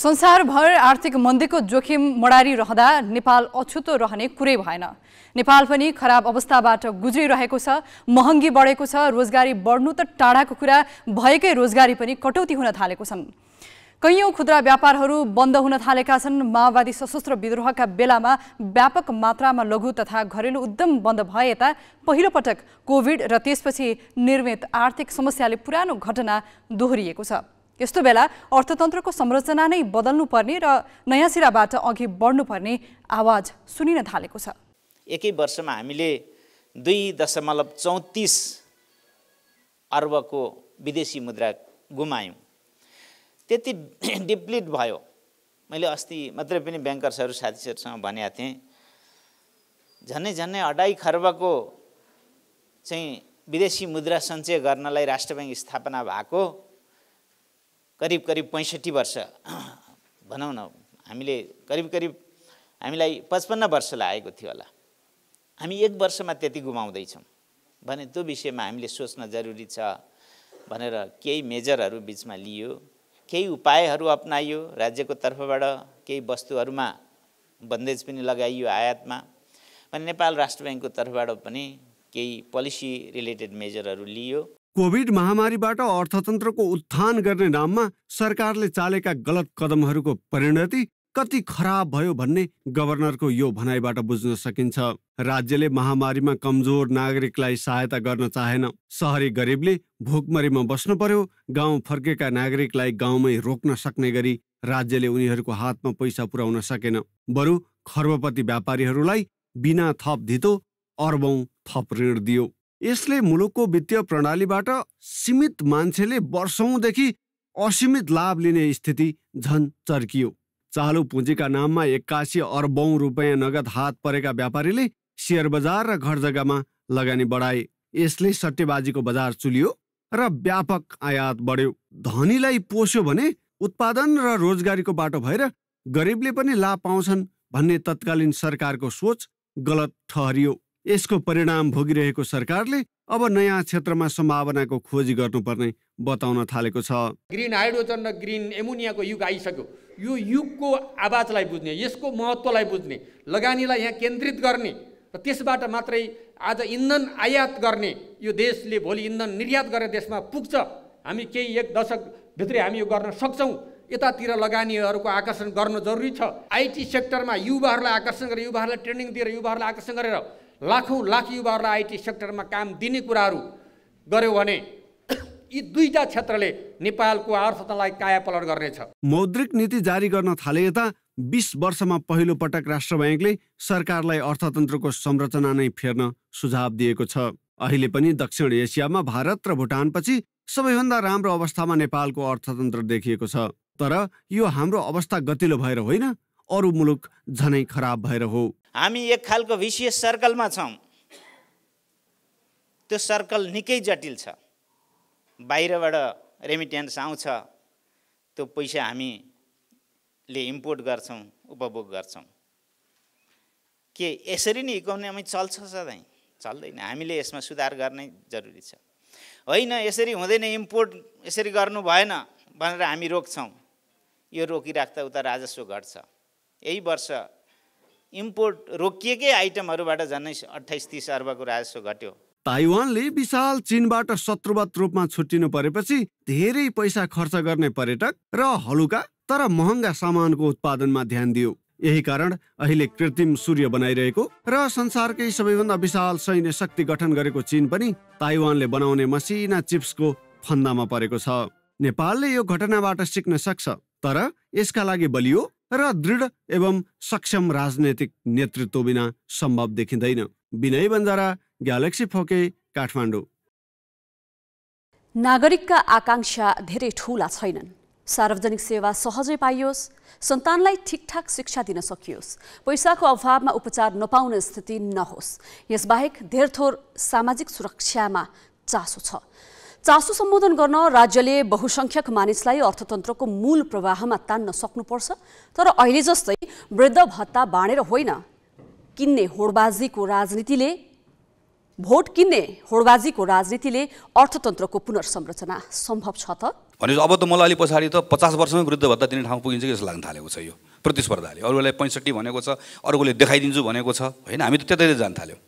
संसारभर आर्थिक मन्दीको जोखिम मडारिरहँदा नेपाल अछुतो रहने कुरै भएन नेपाल पनि खराब अवस्थाबाट गुज्रिरहेको छ महँगी बढेको छ रोजगारी बढ्नु त टाढाको कुरा भएकै रोजगारी पनि कटौती हुन थालेको छन् कैयौँ खुद्रा व्यापारहरू बन्द हुन थालेका छन् माओवादी सशस्त्र विद्रोहका बेलामा व्यापक मात्रामा लघु तथा घरेलु उद्यम बन्द भए यता पहिलोपटक कोभिड र त्यसपछि निर्मित आर्थिक समस्याले पुरानो घटना दोहोरिएको छ यस्तो बेला अर्थतन्त्रको संरचना नै बदल्नुपर्ने र नयाँ सिराबाट अघि बढ्नुपर्ने आवाज सुनिन थालेको छ एकै वर्षमा हामीले दुई दशमलव चौतिस अर्बको विदेशी मुद्रा गुमायौँ त्यति डिप्लिट भयो मैले अस्ति मात्रै पनि ब्याङ्कर्सहरू साथीहरूसँग भनेको थिएँ झन्नै झन्नै अढाई खर्बको चाहिँ विदेशी मुद्रा सञ्चय गर्नलाई राष्ट्र ब्याङ्क स्थापना भएको करिब करिब पैँसठी वर्ष भनौँ न हामीले करिब करिब हामीलाई पचपन्न वर्ष लागेको थियो होला हामी एक वर्षमा त्यति गुमाउँदैछौँ भने त्यो विषयमा हामीले सोच्न जरुरी छ भनेर केही मेजरहरू बिचमा लियो केही उपायहरू अप्नाइयो राज्यको तर्फबाट केही वस्तुहरूमा बन्देज पनि लगाइयो आयातमा अनि नेपाल राष्ट्र ब्याङ्कको तर्फबाट पनि केही पोलिसी रिलेटेड मेजरहरू लियो कोभिड महामारीबाट अर्थतन्त्रको उत्थान गर्ने नाममा सरकारले चालेका गलत कदमहरूको परिणति कति खराब भयो भन्ने गभर्नरको यो भनाइबाट बुझ्न सकिन्छ राज्यले महामारीमा कमजोर नागरिकलाई सहायता गर्न चाहेन सहरी गरिबले भोकमरीमा बस्नु पर्यो गाउँ फर्केका नागरिकलाई गाउँमै रोक्न सक्ने गरी राज्यले उनीहरूको हातमा पैसा पुर्याउन सकेन बरु खर्बपति व्यापारीहरूलाई बिना थप धितो अर्बौं थप ऋण दियो यसले मुलुकको वित्तीय प्रणालीबाट सीमित मान्छेले वर्षौँदेखि असीमित लाभ लिने स्थिति झन चर्कियो चालु पुँजीका नाममा एक्कासी अर्बौँ रुपियाँ नगद हात परेका व्यापारीले सेयर बजार र घर जग्गामा लगानी बढाए यसले सट्टेबाजीको बजार चुलियो र व्यापक आयात बढ्यो धनीलाई पोस्यो भने उत्पादन र रोजगारीको बाटो भएर गरिबले पनि लाभ पाउँछन् भन्ने तत्कालीन सरकारको सोच गलत ठहरियो यसको परिणाम भोगिरहेको सरकारले अब नयाँ क्षेत्रमा सम्भावनाको खोजी गर्नुपर्ने बताउन थालेको छ ग्रिन हाइड्रोजन र ग्रिन एमोनियाको युग आइसक्यो यो युगको आवाजलाई बुझ्ने यसको महत्त्वलाई बुझ्ने लगानीलाई यहाँ केन्द्रित गर्ने र त्यसबाट मात्रै आज इन्धन आयात गर्ने यो देशले भोलि इन्धन निर्यात गर्ने देशमा पुग्छ हामी केही एक दशकभित्रै हामी यो गर्न सक्छौँ यतातिर लगानीहरूको आकर्षण गर्न जरुरी छ आइटी सेक्टरमा युवाहरूलाई आकर्षण गरेर युवाहरूलाई ट्रेनिङ दिएर युवाहरूलाई आकर्षण गरेर लाखौँ लाख युवाहरूलाई आइटी सेक्टरमा काम दिने कुराहरू गर्यो भने यी दुईटा क्षेत्रले नेपालको अर्थतन्त्रलाई कायापलट गर्नेछ मौद्रिक नीति जारी गर्न थाले यता बिस वर्षमा पहिलो पटक राष्ट्र ब्याङ्कले सरकारलाई अर्थतन्त्रको संरचना नै फेर्न सुझाव दिएको छ अहिले पनि दक्षिण एसियामा भारत र भुटानपछि सबैभन्दा राम्रो अवस्थामा नेपालको अर्थतन्त्र देखिएको छ तर यो हाम्रो अवस्था गतिलो भएर होइन अरू मुलुक झनै खराब भएर हो हामी एक खालको विशेष सर्कलमा छौँ त्यो सर्कल निकै जटिल छ बाहिरबाट रेमिट्यान्स आउँछ त्यो पैसा हामीले इम्पोर्ट गर्छौँ उपभोग गर्छौँ के यसरी नै इकोनोमी चल्छ सधैँ चल्दैन हामीले यसमा सुधार गर्नै जरुरी छ होइन यसरी हुँदैन इम्पोर्ट यसरी गर्नु भएन भनेर हामी रोक्छौँ यो रोकिराख्दा उता राजस्व घट्छ यही वर्ष इम्पोर्ट रोकिएकै आइटमहरूबाट झन् अठाइस तिस अर्बको राजस्व घट्यो ताइवानले विशाल चीनबाट शत्रुवत रूपमा छुट्टिनु परेपछि धेरै पैसा खर्च गर्ने पर्यटक र हलुका तर महँगा सामानको उत्पादनमा ध्यान दियो यही कारण अहिले कृत्रिम सूर्य बनाइरहेको र संसारकै सबैभन्दा विशाल सैन्य शक्ति गठन गरेको चीन पनि ताइवानले बनाउने मसिना चिप्सको फन्दामा परेको छ नेपालले यो घटनाबाट सिक्न सक्छ तर यसका लागि बलियो र दृढ एवं सक्षम राजनैतिक नेतृत्व बिना सम्भव देखिँदैन विनय बन्जारा ग्यालेक्सी फोके काठमाडौँ नागरिकका आकाङ्क्षा धेरै ठूला छैनन् सार्वजनिक सेवा सहजै पाइयोस् सन्तानलाई ठिकठाक शिक्षा दिन सकियोस् पैसाको अभावमा उपचार नपाउने स्थिति नहोस् यसबाहेक धेरथोर सामाजिक सुरक्षामा चासो छ चासो सम्बोधन गर्न राज्यले बहुसङ्ख्यक मानिसलाई अर्थतन्त्रको मूल प्रवाहमा तान्न सक्नुपर्छ तर अहिले जस्तै वृद्ध भत्ता बाँडेर होइन किन्ने होडबाजीको राजनीतिले भोट किन्ने होडबाजीको राजनीतिले अर्थतन्त्रको पुनर्संरचना सम्भव छ त भनेपछि अब त मलाई अलि पछाडि त पचास वर्षमै वृद्ध भत्ता दिने ठाउँ पुगिन्छ कि जस्तो लाग्न थालेको छ यो प्रतिस्पर्धाले अरूलाई पैँसठी भनेको छ अरूले देखाइदिन्छु भनेको छ होइन हामी त त्यतातिर जान थाल्यौँ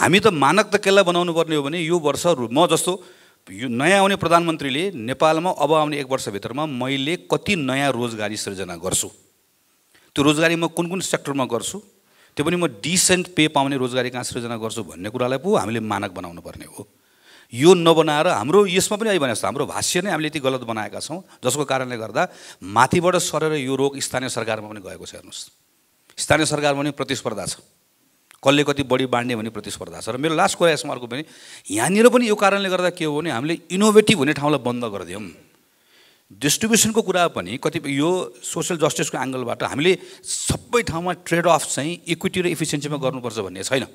हामी त मानक त केलाई बनाउनु पर्ने हो भने यो वर्ष म जस्तो यो नयाँ आउने प्रधानमन्त्रीले नेपालमा अब आउने एक वर्षभित्रमा मैले कति नयाँ रोजगारी सृजना गर्छु त्यो रोजगारी म कुन कुन सेक्टरमा गर्छु त्यो पनि म डिसेन्ट पे पाउने रोजगारी कहाँ सृजना गर्छु भन्ने कुरालाई पो हामीले मानक बनाउनु पर्ने हो यो नबनाएर हाम्रो यसमा पनि अहिले भने हाम्रो भाष्य नै हामीले यति गलत बनाएका छौँ जसको कारणले गर्दा माथिबाट सरेर यो रोग स्थानीय सरकारमा पनि गएको छ हेर्नुहोस् स्थानीय सरकारमा पनि प्रतिस्पर्धा छ कसले कति बढी बाँड्ने भन्ने प्रतिस्पर्धा छ र मेरो लास्ट कुरा यसमा अर्को पनि यहाँनिर पनि यो कारणले गर्दा के हो भने हामीले इनोभेटिभ हुने ठाउँलाई बन्द गरिदियौँ डिस्ट्रिब्युसनको कुरा पनि कतिपय यो सोसियल जस्टिसको एङ्गलबाट हामीले सबै ठाउँमा ट्रेड अफ चाहिँ इक्विटी र इफिसियन्सीमा गर्नुपर्छ भन्ने छैन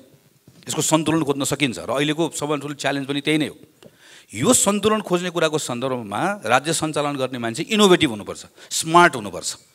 यसको सन्तुलन खोज्न सकिन्छ र अहिलेको सबभन्दा ठुलो च्यालेन्ज पनि त्यही नै हो यो सन्तुलन खोज्ने कुराको सन्दर्भमा राज्य सञ्चालन गर्ने मान्छे इनोभेटिभ हुनुपर्छ स्मार्ट हुनुपर्छ